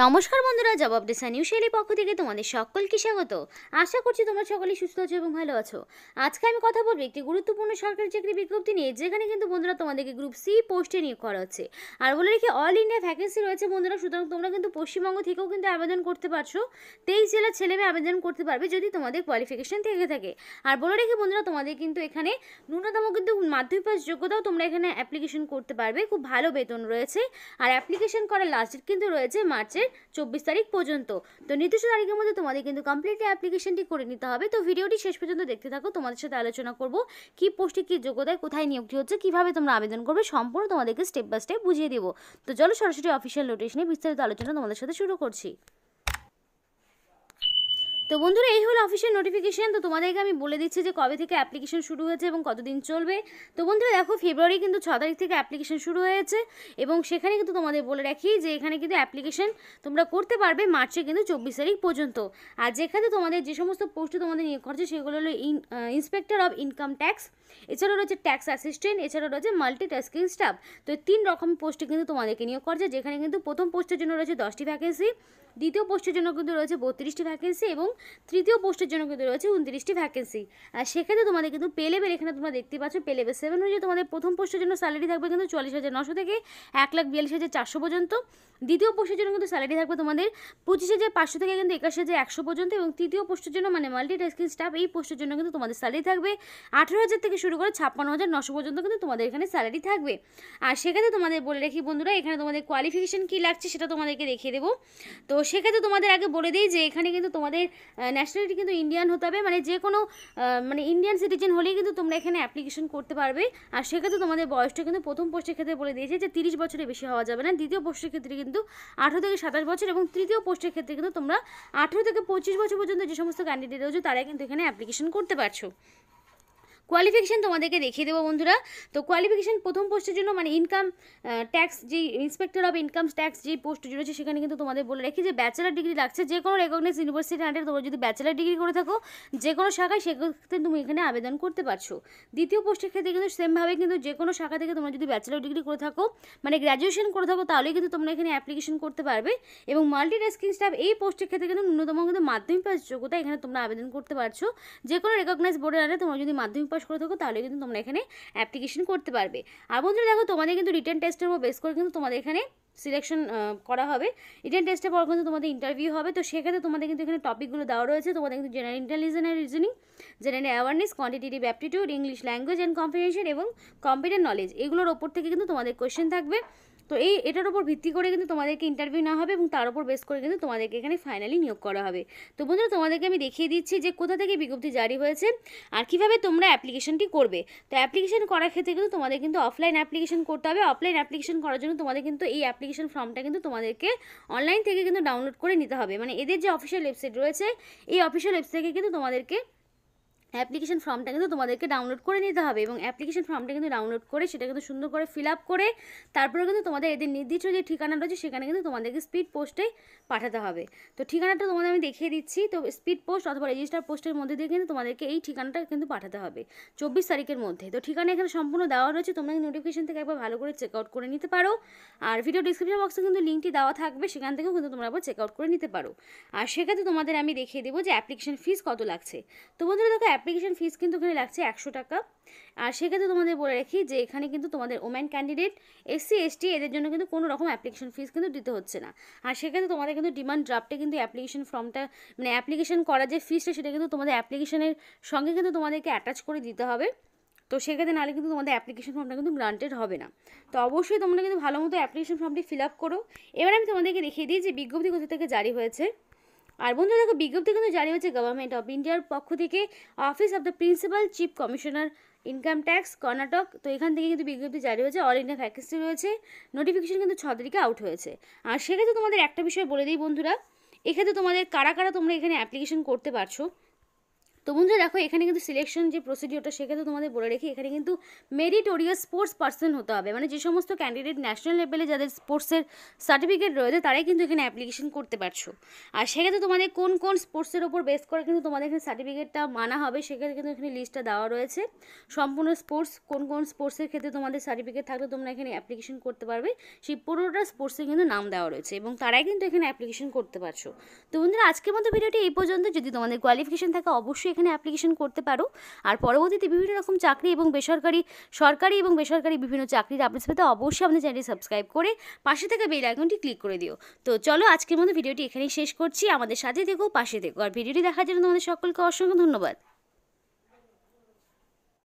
নমস্কার বন্ধুরা জবাব দেশা নিউ শৈলী পক্ষ থেকে তোমাদের সকলকে স্বাগত আশা করছি তোমরা সকলেই সুস্থ আছো এবং ভালো আছো আজকে আমি কথা বলবো একটি গুরুত্বপূর্ণ সরকারি চাকরি বিজ্ঞপ্তি নিয়ে যেখানে কিন্তু বন্ধুরা তোমাদেরকে গ্রুপ সি পোস্টে নিয়োগ করা হচ্ছে আর বলে রেখে অল ইন্ডিয়া ভ্যাকেন্সি রয়েছে বন্ধুরা সুতরাং তোমরা কিন্তু পশ্চিমবঙ্গ থেকেও কিন্তু আবেদন করতে পারছো তেইশ জেলার ছেলে মেয়ে আবেদন করতে পারবে যদি তোমাদের কোয়ালিফিকেশন থেকে থাকে আর বলে রেখে বন্ধুরা তোমাদের কিন্তু এখানে ন্যূনতম কিন্তু মাধ্যমিক পাস যোগ্যতাও তোমরা এখানে অ্যাপ্লিকেশন করতে পারবে খুব ভালো বেতন রয়েছে আর অ্যাপ্লিকেশন করার লাস্ট কিন্তু রয়েছে মার্চে মাসের চব্বিশ তারিখ পর্যন্ত তো নির্দিষ্ট তারিখের মধ্যে তোমাদের কিন্তু কমপ্লিটলি অ্যাপ্লিকেশনটি করে নিতে হবে তো ভিডিওটি শেষ পর্যন্ত দেখতে থাকো তোমাদের সাথে আলোচনা করব কি পোস্টে কী যোগ্যতায় কোথায় নিয়োগটি হচ্ছে কীভাবে তোমরা আবেদন করবে সম্পূর্ণ তোমাদেরকে স্টেপ বাই স্টেপ বুঝিয়ে দেবো তো চলো সরাসরি অফিসিয়াল নোটিশ নিয়ে বিস্তারিত আলোচনা তোমাদের সাথে শুরু করছি তো বন্ধুরা এই হলো অফিসের নোটিফিকেশান তো তোমাদেরকে আমি বলে দিচ্ছি যে কবে থেকে অ্যাপ্লিকেশন শুরু হয়েছে এবং কতদিন চলবে তো বন্ধুরা দেখো ফেব্রুয়ারি কিন্তু ছ তারিখ থেকে অ্যাপ্লিকেশন শুরু হয়েছে এবং সেখানে কিন্তু তোমাদের বলে রাখি যে এখানে কিন্তু অ্যাপ্লিকেশন তোমরা করতে পারবে মার্চে কিন্তু চব্বিশ তারিখ পর্যন্ত আর যেখানে তোমাদের যে সমস্ত পোস্ট তোমাদের নিয়োগ করছে সেগুলো হলো in inspector of income tax এছাড়াও রয়েছে ট্যাক্স অ্যাসিস্ট্যান্ট এছাড়াও রয়েছে মাল্টিটাস্কিং স্টাফ তো তিন রকম পোস্টে কিন্তু তোমাদেরকে নিয়োগ করছে যেখানে কিন্তু প্রথম পোস্টের জন্য রয়েছে দশটি ভ্যাকেন্সি দ্বিতীয় পোস্টের জন্য কিন্তু রয়েছে বত্রিশটি ভ্যাকেন্সি এবং তৃতীয় পোস্টের জন্য কিন্তু রয়েছে উনত্রিশটি ভ্যাকেন্সি আর সেক্ষেত্রে তোমাদের কিন্তু পে লেভেল এখানে তোমরা দেখতে পাচ্ছ পে লেভেল সেভেন অনুযায়ী তোমাদের প্রথম পোস্টের জন্য স্যালারি থাকবে কিন্তু চল্লিশ হাজার নশো থেকে এক লাখ বিয়াল্লিশ হাজার চারশো পর্যন্ত দ্বিতীয় পোস্টের জন্য কিন্তু স্যালারি থাকবে তোমাদের পঁচিশ হাজার পাঁচশো থেকে কিন্তু একাশি হাজার একশো পর্যন্ত এবং তৃতীয় পোস্টের জন্য মানে মাল্টিটাস্কিং স্টাফ এই পোস্টের জন্য কিন্তু তোমাদের স্যালারি থাকবে আঠেরো হাজার থেকে শুরু করে ছাপ্পান্ন হাজার নশো পর্যন্ত কিন্তু তোমাদের এখানে স্যালারি থাকবে আর সেক্ষেত্রে তোমাদের বলে রাখি বন্ধুরা এখানে তোমাদের কোয়ালিফিকেশান কী লাগছে সেটা তোমাদেরকে দেখিয়ে দেবো তো সেক্ষেত্রে তোমাদের আগে বলে দিই যে এখানে কিন্তু তোমাদের ন্যাশনালিটি কিন্তু ইন্ডিয়ান হতে হবে মানে যে কোনো মানে ইন্ডিয়ান সিটিজেন হলেই কিন্তু তোমরা এখানে অ্যাপ্লিকেশন করতে পারবে আর সেক্ষেত্রে তোমাদের বয়সটা কিন্তু প্রথম পোস্টের ক্ষেত্রে বলে দিয়েছে যে তিরিশ বছরের বেশি হওয়া যাবে না দ্বিতীয় পোস্টের ক্ষেত্রে কিন্তু আঠেরো থেকে সাতাশ বছর এবং তৃতীয় পোস্টের ক্ষেত্রে কিন্তু তোমরা আঠেরো থেকে পঁচিশ বছর পর্যন্ত যে সমস্ত ক্যান্ডিডেট রয়েছে তারা কিন্তু এখানে অ্যাপ্লিকেশন করতে পারছো কোয়ালিফিকেশান তোমাদেরকে দেখিয়ে দেবো বন্ধুরা তো কোয়ালিফিকেশান প্রথম পোস্টের জন্য মানে ইনকাম ট্যাক্স যে ইন্সপেক্টর অফ ইনকাম ট্যাক্স যে পোস্ট রয়েছে সেখানে কিন্তু তোমাদের বলে রাখি যে ব্যাচেলার ডিগ্রি লাগছে যে কোনো রেকগনাইজ ইউনিভার্সিটি আন্ডারে তোমরা যদি ব্যাচেলার ডিগ্রি করে থাকো যে কোনো শাখায় সেক্ষেত্রে তুমি এখানে আবেদন করতে পারছো দ্বিতীয় পোস্টের ক্ষেত্রে কিন্তু সেমভাবে কিন্তু যে কোনো শাখা থেকে তোমরা যদি ব্যাচেলার ডিগ্রি করে থাকো মানে গ্র্যাজুয়েশন করে থাকো তাহলে কিন্তু তোমরা এখানে অ্যাপ্লিকেশন করতে পারবে এবং মাল্টি টাস্কিং স্টাফ এই পোস্টের ক্ষেত্রে কিন্তু ন্যূনতম কিন্তু মাধ্যমিক পাস যোগ্যতা এখানে তোমরা আবেদন করতে পারছো যে কোনো রেকগনাইজ বোর্ডের আন্ডারে তোমরা যদি মাধ্যমিক পাস পাস করে থাকো তাহলে কিন্তু তোমরা এখানে অ্যাপ্লিকেশন করতে পারবে আর বন্ধুরা দেখো তোমাদের কিন্তু রিটার্ন টেস্টের উপর বেস করে কিন্তু তোমাদের এখানে সিলেকশন করা হবে রিটার্ন টেস্টের পর কিন্তু তোমাদের ইন্টারভিউ হবে তো সেক্ষেত্রে তোমাদের কিন্তু এখানে টপিকগুলো দেওয়া রয়েছে তোমাদের কিন্তু general intelligence and reasoning general awareness quantitative aptitude English language and competition এবং কম্পিউটার নলেজ এগুলোর ওপর থেকে কিন্তু তোমাদের কোয়েশ্চেন থাকবে তো এই এটার উপর ভিত্তি করে কিন্তু তোমাদেরকে ইন্টারভিউ নেওয়া হবে এবং তার উপর বেস করে কিন্তু তোমাদেরকে এখানে ফাইনালি নিয়োগ করা হবে তো বন্ধুরা তোমাদেরকে আমি দেখিয়ে দিচ্ছি যে কোথা থেকে বিজ্ঞপ্তি জারি হয়েছে আর কীভাবে তোমরা অ্যাপ্লিকেশনটি করবে তো অ্যাপ্লিকেশন করার ক্ষেত্রে কিন্তু তোমাদের কিন্তু অফলাইন অ্যাপ্লিকেশন করতে হবে অফলাইন অ্যাপ্লিকেশন করার জন্য তোমাদের কিন্তু এই অ্যাপ্লিকেশন ফর্মটা কিন্তু তোমাদেরকে অনলাইন থেকে কিন্তু ডাউনলোড করে নিতে হবে মানে এদের যে অফিসিয়াল ওয়েবসাইট রয়েছে এই অফিসিয়াল ওয়েবসাইট থেকে কিন্তু তোমাদেরকে অ্যাপ্লিকেশন ফর্মটা কিন্তু তোমাদেরকে ডাউনলোড করে নিতে হবে এবং অ্যাপ্লিকেশন ফর্মটা কিন্তু ডাউনলোড করে সেটা কিন্তু সুন্দর করে ফিল আপ করে তারপরে কিন্তু তোমাদের এদের নির্দিষ্ট যে ঠিকানা রয়েছে সেখানে কিন্তু তোমাদেরকে স্পিড পোস্টে পাঠাতে হবে তো ঠিকানাটা তোমাদের আমি দেখিয়ে দিচ্ছি তো স্পিড পোস্ট অথবা রেজিস্টার পোস্টের মধ্যে দিয়ে কিন্তু তোমাদেরকে এই ঠিকানাটা কিন্তু পাঠাতে হবে চব্বিশ তারিখের মধ্যে তো ঠিকানা এখানে সম্পূর্ণ দেওয়া রয়েছে তোমরা নোটিফিকেশন থেকে একবার ভালো করে চেক আউট করে নিতে পারো আর ভিডিও ডিসক্রিপশন বক্সে কিন্তু লিঙ্কটি দেওয়া থাকবে সেখান থেকেও কিন্তু তোমরা একবার চেক আউট করে নিতে পারো আর সেক্ষেত্রে তোমাদের আমি দেখিয়ে দেবো যে অ্যাপ্লিকেশন ফিস কত লাগছে তো বন্ধুরা দেখো অ্যাপ্লিকেশন ফিস কিন্তু এখানে লাগছে একশো টাকা আর সেক্ষেত্রে তোমাদের বলে রাখি যে এখানে কিন্তু তোমাদের ওম্যান ক্যান্ডিডেট এসসি এসটি এদের জন্য কিন্তু কোনো রকম অ্যাপ্লিকেশন ফিস কিন্তু দিতে হচ্ছে না আর সেক্ষেত্রে তোমাদের কিন্তু ডিমান্ড ড্রাফটে কিন্তু অ্যাপ্লিকেশন ফর্মটা মানে অ্যাপ্লিকেশন করা যে ফিসটা সেটা কিন্তু তোমাদের অ্যাপ্লিকেশানের সঙ্গে কিন্তু তোমাদেরকে অ্যাটাচ করে দিতে হবে তো সেক্ষেত্রে নাহলে কিন্তু তোমাদের অ্যাপ্লিকেশন ফর্মটা কিন্তু গ্রান্টেড হবে না তো অবশ্যই তোমরা কিন্তু ভালো মতো অ্যাপ্লিকেশান ফর্মটি ফিল আপ করো এবার আমি তোমাদেরকে দেখিয়ে দিই যে বিজ্ঞপ্তি কোথা থেকে জারি হয়েছে আর বন্ধু দেখো বিজ্ঞপ্তি কিন্তু জারি হয়েছে গভর্নমেন্ট অফ ইন্ডিয়ার পক্ষ থেকে office of the principal chief commissioner income tax Karnataka তো এখান থেকে কিন্তু বিজ্ঞপ্তি জারি হয়েছে অল ইন্ডিয়া ভ্যাকেন্সি রয়েছে নোটিফিকেশন কিন্তু ছ তারিখে আউট হয়েছে আর সেক্ষেত্রে তোমাদের একটা বিষয় বলে দিই বন্ধুরা এক্ষেত্রে তোমাদের কারা কারা তোমরা এখানে অ্যাপ্লিকেশন করতে পারছো তো বন্ধুরা দেখো এখানে কিন্তু সিলেকশন যে প্রসিডিওরটা সেক্ষেত্রে তোমাদের বলে রেখে এখানে কিন্তু মেরিটোরিয়াস স্পোর্টস পার্সন হতে হবে মানে যে সমস্ত ক্যান্ডিডেট ন্যাশনাল লেভেলে যাদের স্পোর্টসের সার্টিফিকেট রয়েছে তারাই কিন্তু এখানে অ্যাপ্লিকেশন করতে পারছো আর সেক্ষেত্রে তোমাদের কোন কোন স্পোর্টসের ওপর বেস করে কিন্তু তোমাদের এখানে সার্টিফিকেটটা মানা হবে সেক্ষেত্রে কিন্তু এখানে লিস্টটা দেওয়া রয়েছে সম্পূর্ণ স্পোর্টস কোন কোন স্পোর্টসের ক্ষেত্রে তোমাদের সার্টিফিকেট থাকলে তোমরা এখানে অ্যাপ্লিকেশন করতে পারবে সেই পুরোটা স্পোর্টসে কিন্তু নাম দেওয়া রয়েছে এবং তারাই কিন্তু এখানে অ্যাপ্লিকেশন করতে পারছো তো বন্ধুরা আজকের মতো ভিডিওটি এই পর্যন্ত যদি তোমাদের কোয়ালিফিকেশন থাকে অবশ্যই এখানে অ্যাপ্লিকেশন করতে পারো আর পরবর্তীতে বিভিন্ন রকম চাকরি এবং বেসরকারি সরকারি এবং বেসরকারি বিভিন্ন চাকরির আপনার পেতে অবশ্যই আপনার চ্যানেলটি সাবস্ক্রাইব করে পাশে থাকা বেল আইকনটি ক্লিক করে দিও তো চলো আজকের মতো ভিডিওটি এখানেই শেষ করছি আমাদের সাথে দেখো পাশে দেখো আর ভিডিওটি দেখার জন্য তোমাদের সকলকে অসংখ্য ধন্যবাদ